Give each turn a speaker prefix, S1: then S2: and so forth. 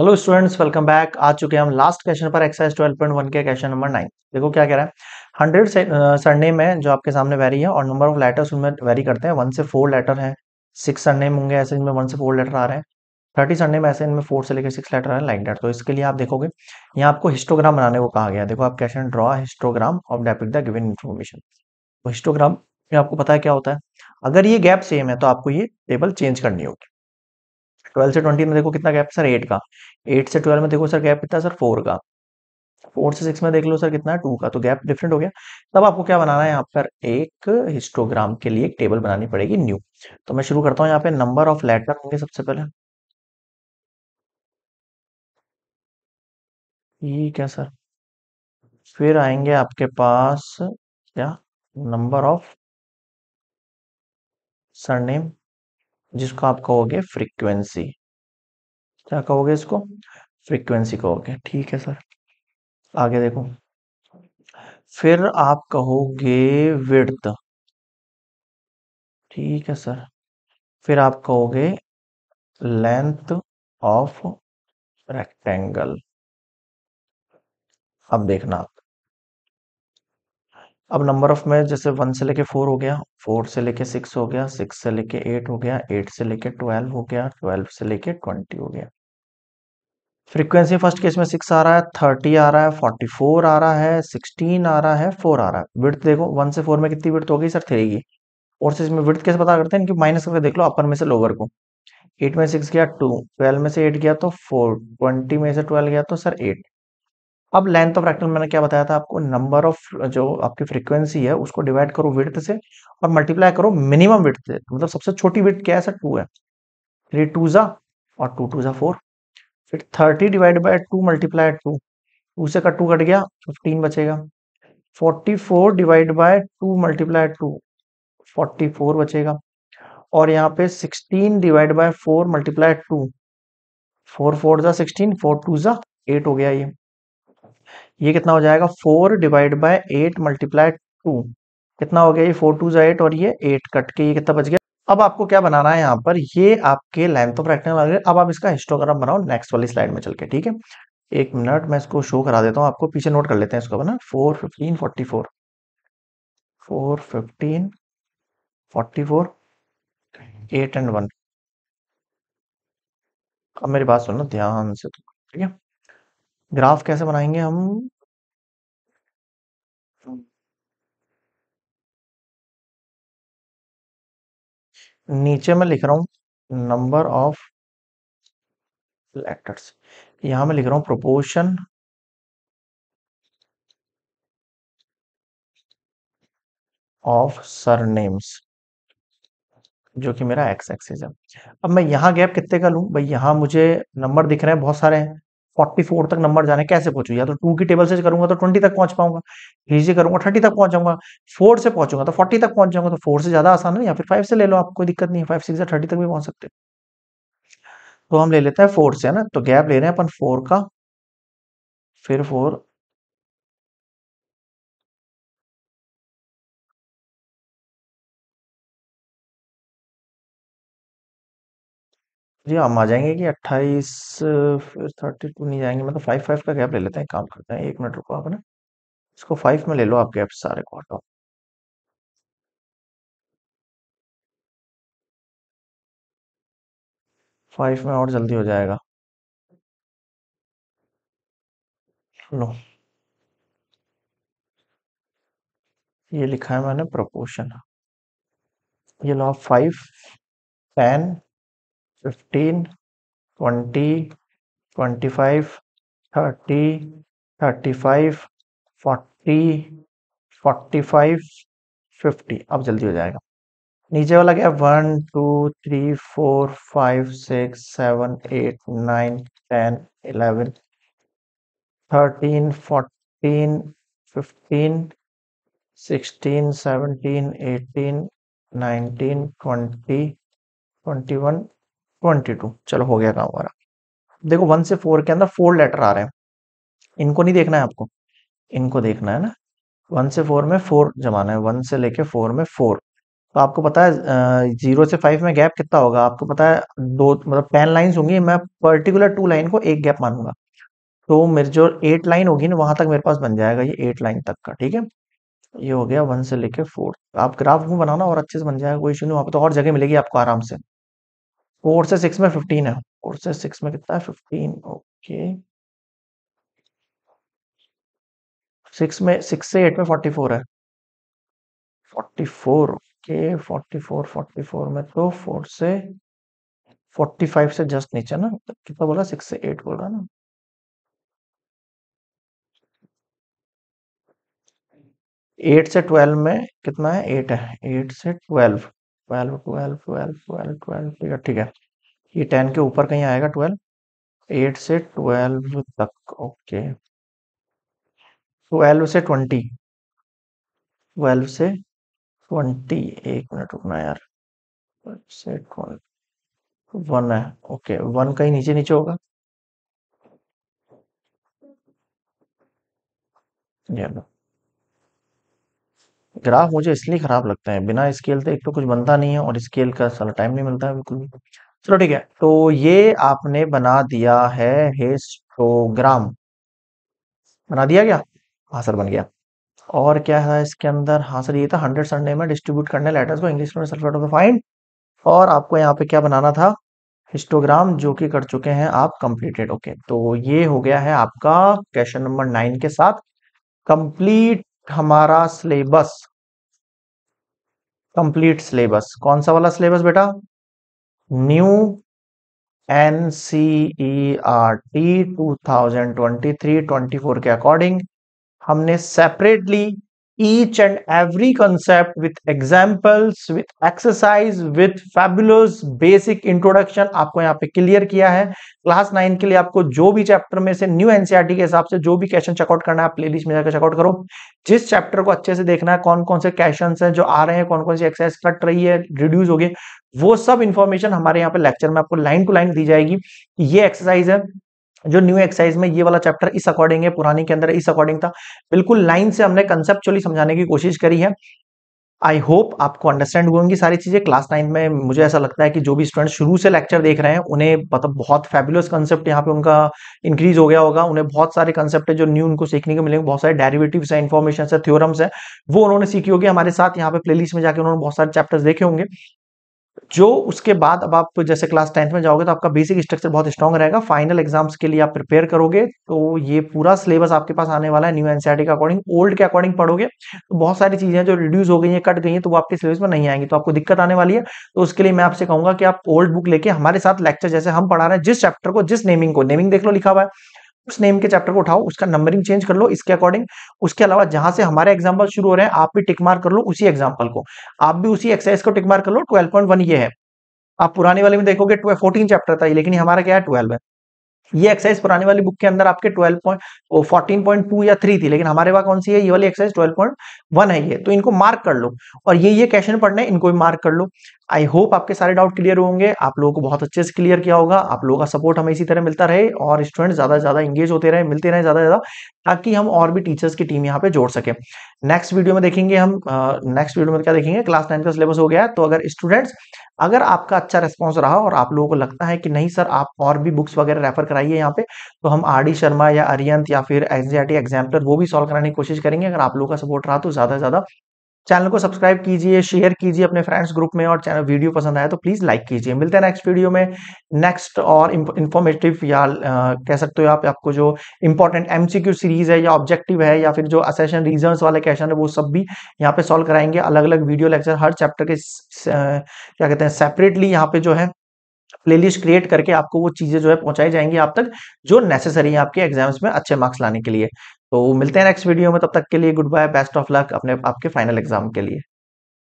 S1: Hello students welcome back आ चुके हैं हम लास्ट क्वेश्चन पर एक्सरसाइज 12.1 के क्वेश्चन नंबर नाइन देखो क्या कह रहा है हंड्रेड सरनेम है जो आपके सामने वेरी है और नंबर ऑफ लेटर्स उनमें वेरी करते हैं वन से फोर लेटर है सिक्स सरनेम होंगे ऐसे इनमें वन से फोर लेटर आ रहे हैं थर्टी सरनेम ऐसे इनमें फोर से लेकर सिक्स लेटर है लाइक डेट तो इसके लिए आप देखोगे यहाँ आपको हिस्टोग्राम बनाने को कहा गया देखो आप question draw histogram of depict the given information histogram में आपको पता है क्या होता है अगर ये गैप सेम है तो आपको ये टेबल चेंज करनी होगी ट्वेल्व से ट्वेंटी में देखो कितना गैप सर एट का एट से ट्वेल्व में देखो सर गैप कितना सर फोर का फोर से सिक्स में देख लो सर कितना है टू का तो गैप डिफरेंट हो गया तब आपको क्या बनाना है यहाँ पर एक हिस्टोग्राम के लिए एक टेबल बनानी पड़ेगी न्यू तो मैं शुरू करता हूँ यहाँ पे नंबर ऑफ लेटर होंगे सबसे पहले
S2: ठीक है सर फिर आएंगे आपके पास क्या नंबर ऑफ सरनेम जिसको आप कहोगे फ्रीक्वेंसी क्या कहोगे इसको फ्रीक्वेंसी कहोगे ठीक है सर आगे देखो फिर आप कहोगे विड्थ ठीक है सर फिर आप कहोगे लेंथ ऑफ रेक्टेंगल अब देखना
S1: आप अब नंबर ऑफ मैच जैसे वन से लेके फोर हो गया फोर से लेके सिक्स हो गया सिक्स से लेके एट हो गया एट से लेके ट्वेल्व हो गया ट्वेल्व से लेके ट्वेंटी हो गया फ्रीक्वेंसी फर्स्ट केस में सिक्स आ रहा है थर्टी आ रहा है फोर्टी फोर आ रहा है सिक्सटीन आ रहा है फोर आ रहा है विर्थ देखो वन से फोर में कितनी विर्थ होगी सर थ्री की और से इसमें विर्थ कैसे पता करते हैं इनकी माइनस करके देख लो अपर में से लोअर को एट में सिक्स गया टू ट्वेल्व में से एट गया तो फोर ट्वेंटी में से ट्वेल्व गया तो सर एट अब लेंथ ऑफ रेक्टल मैंने क्या बताया था आपको नंबर ऑफ जो आपकी फ्रीक्वेंसी है उसको डिवाइड करो विड्थ से और मल्टीप्लाई करो मिनिमम विड्थ से मतलब सबसे छोटी विड्थ क्या है सर टू है थ्री टू जा और टू टू जा फोर फिर thirty divide by two multiply two two से का टू कट गया फिफ्टीन बचेगा forty four divide by two multiply two forty four बचेगा और यहाँ पे sixteen divide by four multiply two four four जा सिक्सटीन फोर टू जा एट हो गया ये ये कितना हो जाएगा four divide by eight multiply to कितना हो गया ये फोर टू जो और ये एट कट के ये कितना बच गया अब आपको क्या बनाना है यहाँ पर ये आपके लाइन ऑफ रेक्टेंगल लग रहे अब आप इसका हिस्टोग्राम बनाओ नेक्स्ट वाली स्लाइड में चल के ठीक है एक मिनट मैं इसको शो करा देता हूँ आपको पीछे नोट कर लेते हैं इसको बना four fifteen forty four four fifteen forty four eight and one अब मेरी बात सुनो ध्यान से तो, ठीक है ग्राफ कैसे बनाएंगे हम
S2: नीचे मैं लिख रहा हूं नंबर ऑफ लेटर्स यहां मैं लिख रहा हूं प्रोपोर्शन ऑफ सर नेम्स
S1: जो कि मेरा एक्स एक्सिस है अब मैं यहां गैप कितने का लू भाई यहां मुझे नंबर दिख रहे हैं बहुत सारे हैं फोर्टी फोर तक नंबर जाने कैसे पहुंचू या तो टू की टेबल से करूंगा तो ट्वेंटी तक पहुंच पाऊंगा थ्री से करूंगा थर्टी तक पहुंच जाऊंगा फोर से पहुंचूंगा तो फोर्टी तक पहुंच जाऊंगा तो फोर से ज्यादा आसान है या फिर फाइव से ले लो आपको दिक्कत नहीं है फाइव सिक्स या थर्टी तक भी पहुंच सकते तो हम ले लेते हैं फोर से है ना तो गैप ले रहे हैं अपन फोर का फिर फोर
S2: जी हम आ जाएंगे कि अट्ठाईस फिर टू नहीं जाएंगे मतलब फाइव फाइव का गैप ले लेते हैं काम करते हैं एक मिनट रुको आप ना, इसको फाइव में ले लो आप गैप सारे को हटाओ। फाइव में और जल्दी हो जाएगा। लो। ये लिखा है मैंने प्रोपोर्शन। ये लो आप ten fifteen twenty
S1: twenty five thirty thirty five forty forty five fifty अब जल्दी हो जाएगा नीचे वाला क्या one two three four five six seven eight nine ten eleven thirteen fourteen fifteen sixteen seventeen eighteen nineteen twenty twenty one twenty two चलो हो गया काम हमारा देखो वन से फोर के अंदर फोर लेटर आ रहे हैं इनको नहीं देखना है आपको इनको देखना है ना वन से फोर में फोर जमाना है वन से लेके फोर में फोर तो आपको पता है जीरो से फाइव में गैप कितना होगा आपको पता है दो मतलब टेन लाइन्स होंगी मैं पर्टिकुलर टू लाइन को एक गैप मानूंगा तो मेरे जो एट लाइन होगी ना वहां तक मेरे पास बन जाएगा ये एट लाइन तक का ठीक है ये हो गया वन से लेके फोर आप ग्राफ में बनाना और अच्छे से बन जाएगा कोई इशू नहीं वहाँ पर तो और जगह मिलेगी आपको आराम से फोर से सिक्स में फिफ्टीन है फोर से सिक्स
S2: में कितना है फिफ्टीन ओके
S1: सिक्स में सिक्स से एट में फोर्टी फोर है forty four okay forty four forty four में तो फोर से फोर्टी फाइव से जस्ट नीचे ना
S2: कितना बोला सिक्स से एट बोल रहा ना
S1: एट से ट्वेल्व में कितना है एट है एट से twelve twelve twelve twelve twelve twelve ठीक है ठीक है ये टेन के ऊपर कहीं आएगा ट्वेल्व एट से ट्वेल्व तक ओके ट्वेल्व से ट्वेंटी ट्वेल्व से ट्वेंटी एक मिनट रुकना यार से ट्वेल्व वन है ओके वन कहीं नीचे नीचे होगा ये चलो ग्राफ मुझे इसलिए खराब लगता है बिना स्केल तो एक तो कुछ बनता नहीं है और स्केल का सारा टाइम नहीं मिलता है बिल्कुल भी चलो ठीक है तो ये आपने बना दिया है हिस्टोग्राम बना दिया क्या हाँ सर बन गया और क्या है इसके अंदर हाँ सर ये था हंड्रेड संडे में डिस्ट्रीब्यूट करने लेटर्स को इंग्लिश में सल्फेट ऑफ द फाइंड और आपको यहाँ पे क्या बनाना था हिस्टोग्राम जो कि कर चुके हैं आप कंप्लीटेड ओके तो ये हो गया है आपका क्वेश्चन नंबर नाइन के साथ कंप्लीट हमारा सिलेबस कंप्लीट सिलेबस कौन सा वाला सिलेबस बेटा new N C E R T two thousand twenty three twenty four के अकॉर्डिंग हमने separately each and every concept with examples, with exercise, with fabulous basic introduction आपको यहाँ पे क्लियर किया है क्लास नाइन के लिए आपको जो भी चैप्टर में से न्यू एनसीआरटी e के हिसाब से जो भी क्वेश्चन चेकआउट करना है आप प्लेलिस्ट में जाकर चेकआउट करो जिस चैप्टर को अच्छे से देखना है कौन कौन से क्वेश्चन हैं जो आ रहे हैं कौन कौन सी एक्सरसाइज कट रही है रिड्यूस हो गए वो सब इन्फॉर्मेशन हमारे यहाँ पे लेक्चर में आपको लाइन टू लाइन दी जाएगी ये एक्सरसाइज है जो न्यू एक्सरसाइज में ये वाला चैप्टर इस अकॉर्डिंग है पुरानी के अंदर इस अकॉर्डिंग था बिल्कुल लाइन से हमने कंसेप्चुअली समझाने की कोशिश करी है आई होप आपको अंडरस्टैंड होंगी सारी चीजें क्लास नाइन में मुझे ऐसा लगता है कि जो भी स्टूडेंट शुरू से लेक्चर देख रहे हैं उन्हें मतलब बहुत फेबुलस कंसेप्ट यहाँ पे उनका इंक्रीज हो गया होगा उन्हें बहुत सारे कंसेप्ट है जो न्यू उनको सीखने को मिलेंगे बहुत सारे डेरिवेटिव्स है इन्फॉर्मेशन है थ्योरम्स है वो उन्होंने सीखी होगी हमारे साथ यहाँ पे प्ले में जाकर उन्होंने बहुत सारे चैप्टर्स देखे होंगे जो उसके बाद अब आप जैसे क्लास टेंथ में जाओगे तो आपका बेसिक स्ट्रक्चर बहुत स्ट्रॉग रहेगा फाइनल एग्जाम्स के लिए आप प्रिपेयर करोगे तो ये पूरा सिलेबस आपके पास आने वाला है न्यू एनसीआरटी के अकॉर्डिंग ओल्ड के अकॉर्डिंग पढ़ोगे तो बहुत सारी चीजें जो रिड्यूस हो गई हैं कट गई हैं तो वो आपके सिलेबस में नहीं आएंगी तो आपको दिक्कत आने वाली है तो उसके लिए मैं आपसे कहूंगा कि आप ओल्ड बुक लेके हमारे साथ लेक्चर जैसे हम पढ़ा रहे हैं जिस चैप्टर को जिस नेमिंग को नेमिंग देख लो लिखा हुआ है उस नेम के चैप्टर को उठाओ उसका नंबरिंग चेंज कर लो इसके अकॉर्डिंग उसके अलावा जहां से हमारे एग्जाम्पल शुरू हो रहे हैं आप भी टिक मार्क कर लो उसी एग्जाम्पल को आप भी उसी एक्सरसाइज को टिक मार्क कर लो ट्वेल्व पॉइंट वन ये है आप पुराने वाले में देखोगे फोर्टीन चैप्टर था लेकिन हमारा क्या है ट्वेल्व है ये एक्सरसाइज पुराने वाली बुक के अंदर आपके twelve point fourteen point two या थ्री थी लेकिन हमारे वहां कौन सी है ये वाली एक्सरसाइज ट्वेल्व पॉइंट वन है ये तो इनको मार्क कर लो और ये ये क्वेश्चन पढ़ने इनको भी मार्क कर लो आई होप आपके सारे डाउट क्लियर होंगे आप लोगों को बहुत अच्छे से क्लियर किया होगा आप लोगों का सपोर्ट हमें इसी तरह मिलता रहे और स्टूडेंट ज्यादा से ज्यादा इंगेज होते रहे मिलते रहे ज्यादा ज्यादा ताकि हम और भी टीचर्स की टीम यहाँ पे जोड़ सके नेक्स्ट वीडियो में देखेंगे हम नेक्स्ट वीडियो में क्या देखेंगे क्लास नाइन का सिलेबस हो गया है तो अगर स्टूडेंट्स अगर आपका अच्छा रिस्पॉन्स रहा और आप लोगों को लगता है कि नहीं सर आप और भी बुक्स वगैरह रेफर कराइए यहाँ पे तो हम आर डी शर्मा या अरियंत या फिर NCERT exemplar वो भी सॉल्व कराने की कोशिश करेंगे अगर आप लोगों का सपोर्ट रहा तो ज्यादा से ज्यादा चैनल को सब्सक्राइब कीजिए शेयर कीजिए अपने फ्रेंड्स ग्रुप में और चैनल वीडियो पसंद आया तो प्लीज लाइक कीजिए मिलते हैं नेक्स्ट वीडियो में नेक्स्ट और इंफॉर्मेटिव या कह सकते हो आप आपको जो इंपॉर्टेंट एमसीक्यू सीरीज है या ऑब्जेक्टिव है या फिर जो असेशन रीजन वाले क्वेश्चन है वो सब भी यहाँ पे सॉल्व कराएंगे अलग अलग वीडियो लेक्चर हर चैप्टर के क्या कहते हैं सेपरेटली यहाँ पे जो है प्लेलिस्ट क्रिएट करके आपको वो चीजें जो है पहुंचाई जाएंगी आप तक जो नेसेसरी है आपके एग्जाम्स में अच्छे मार्क्स लाने के लिए तो मिलते हैं नेक्स्ट वीडियो में तब तक के लिए good bye best of luck अपने आपके फाइनल एग्जाम के लिए